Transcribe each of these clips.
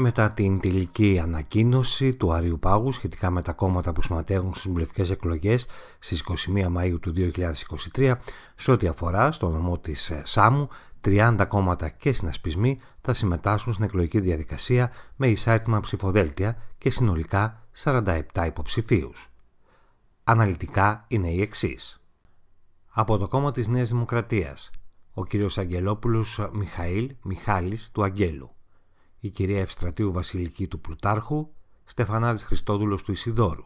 Μετά την τελική ανακοίνωση του Αρίου Πάγου σχετικά με τα κόμματα που συμμετέχουν στις βουλευτικές εκλογές στις 21 Μαΐου του 2023 σε ό,τι αφορά στο νομό της ε, ΣΑΜΟΥ 30 κόμματα και συνασπισμοί θα συμμετάσχουν στην εκλογική διαδικασία με εισάριθμα ψηφοδέλτια και συνολικά 47 υποψηφίους. Αναλυτικά είναι οι εξής. Από το κόμμα της Νέας Δημοκρατίας, ο κ. Αγγελόπουλος Μιχαήλ Μιχάλης του Αγγέλου η κυρία Ευστρατείου Βασιλική του Πλουτάρχου, Στεφανάδης Χριστόδουλος του Ισιδόρου.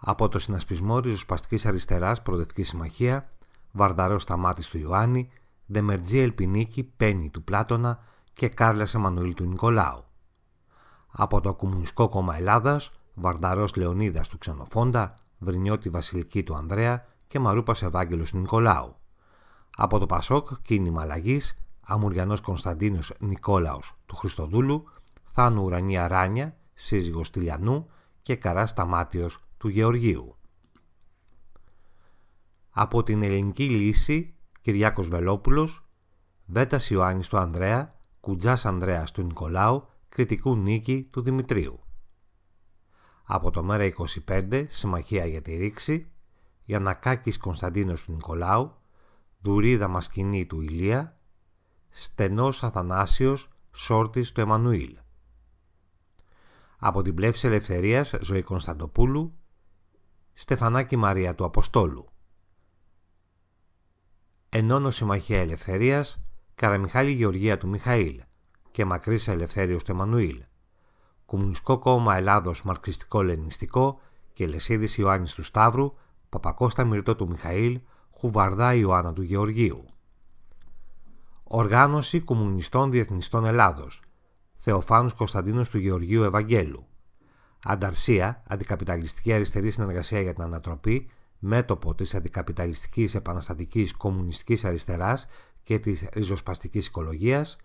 Από το συνασπισμό ριζοσπαστικής αριστεράς Προδευτική Συμμαχία, Βαρδαρέο Σταμάτης του Ιωάννη, Δεμερτζή Ελπινίκη, Πέννη του Πλάτωνα και Κάρλας Εμμανουήλ του Νικολάου. Από το Κομμουνιστικό Κόμμα Ελλάδας, Βαρδαρός Λεωνίδας του Ξενοφόντα, Βρυνιώτη Βασιλική του Ανδρέα και μαρούπας Ευάγγελος του Από το Πασόκ, Κίνημα Αλλαγής, Αμουριανός Κωνσταντίνος Νικόλαος του Χριστοδούλου, Θάνου Ουρανία Ράνια, σύζυγος Τηλιανού και καράς σταμάτιο του Γεωργίου. Από την ελληνική λύση Κυριάκος Βελόπουλος, βέτας Ιωάννης του Ανδρέα, Κουτζάς Ανδρέας του Νικολάου, Κριτικού Νίκη του Δημητρίου. Από το μέρα 25, Συμμαχία για τη Ρήξη, Γιανακάκη Κωνσταντίνος του Νικολάου, Δουρίδα Μασκινή του Ηλία, στενός Αθανάσιος Σόρτης του Εμμανουήλ. Από την πλεύση Ελευθερίας Ζωή Κωνσταντοπούλου, Στεφανάκη Μαρία του Αποστόλου. Ενώνω Συμμαχία Ελευθερίας, Καραμιχάλη Γεωργία του Μιχαήλ και Μακρύς Ελευθέριος του Εμμανουήλ. Κομμουνιστικό Κόμμα Ελλάδος Μαρξιστικό-Λενιστικό και Λεσίδης Ιωάννης του Σταύρου, Παπακώστα Μυρτό του Μιχαήλ, Χουβαρδά Ιωάννα του Γεωργίου. Οργάνωση Κομμουνιστών Διεθνιστών Ελλάδος Θεοφάνους Κωνσταντίνος του Γεωργίου Ευαγγέλου Ανταρσία, Αντικαπιταλιστική Αριστερή Συνεργασία για την Ανατροπή, μέτωπο της αντικαπιταλιστικής επαναστατικής κομμουνιστικής αριστεράς και της ριζοσπαστικής οικολογίας,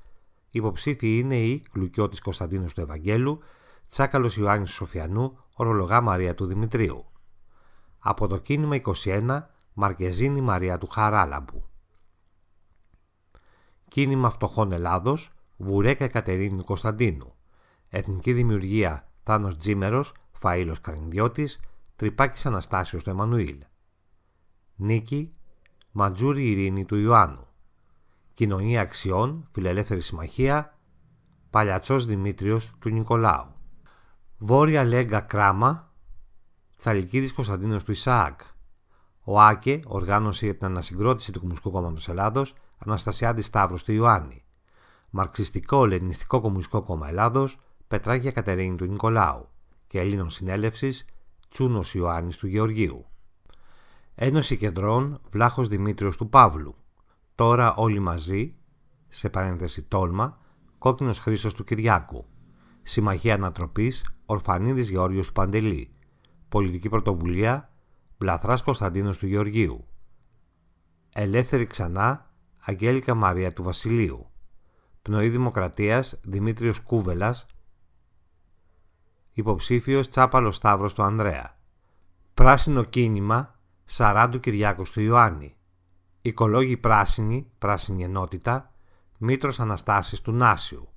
Υποψήφιοι είναι η Λουκιώτης Κωνσταντίνος του Ευαγγέλου, Τσάκαλος Ιωάννης Σοφιανού, Ορολογά Μαρία του Δημητρίου. Από το κίνημα 21, Μαρκεζίνη Μαρία του Χαράλαμπου. Κίνημα Φτωχών Ελλάδος, Βουρέκα Κατερίνη Κωνσταντίνου. Εθνική Δημιουργία Τάνος Τζίμερος, Φαΐλος Καρνιδιώτη, Τρυπάκης Αναστάσιος του Εμμανουήλ. Νίκη, Ματζούρη Ειρήνη του Ιωάννου. Κοινωνία Αξιών, Φιλελεύθερη Συμμαχία, Παλιατσός Δημήτριος του Νικολάου. Βόρεια Λέγκα Κράμα, Τσαλικίδης Κωνσταντίνος του Ισαάκ. Ο ΆΚΕ, Οργάνωση για την Ανασυγκρότηση του Κομμουνιστικού Κόμματος Αναστασιάδης Σταύρος του Ιωάννη. Μαρξιστικό Λενινιστικό Κομμουνιστικό Κόμμα Ελλάδος Πετράκια Κατερίνη του Νικολάου και Ελλήνων Συνέλευσης Τσούνος Ιωάννης του Γεωργίου. Ένωση Κεντρών Βλάχος Δημήτριος του Παύλου. Τώρα όλοι μαζί, σε παρένθεση τόλμα, κόκκινος Χρήσος του Κυριάκου. Συμμαχία Ανατροπής Ορφανίδης Γεώργιος του Παντελή. Πολιτική Πρωτοβουλία Μπλαθρά Κωνσταντίνος του Γεωργίου. Ελεύθερη ξανά Αγγέλικα Μαρία του Βασιλείου. Πνοή Δημοκρατίας Δημήτριος Κούβελας. Υποψήφιος Τσάπαλος Σταύρος του Ανδρέα. Πράσινο Κίνημα Σαράντου Κυριάκος του Ιωάννη. Οικολόγη Πράσινη, Πράσινη Ενότητα, Μήτρος Αναστάσης του Νάσιου.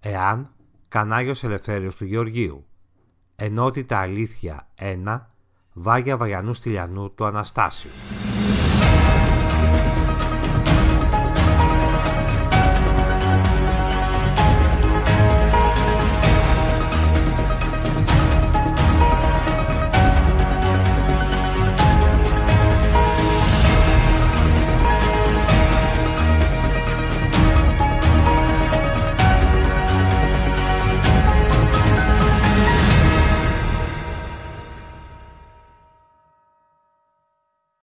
Εάν, Κανάγιος Ελευθέριος του Γεωργίου. Ενότητα Αλήθεια 1, Βάγια Βαγιανού Στυλιανού του Αναστάσιου.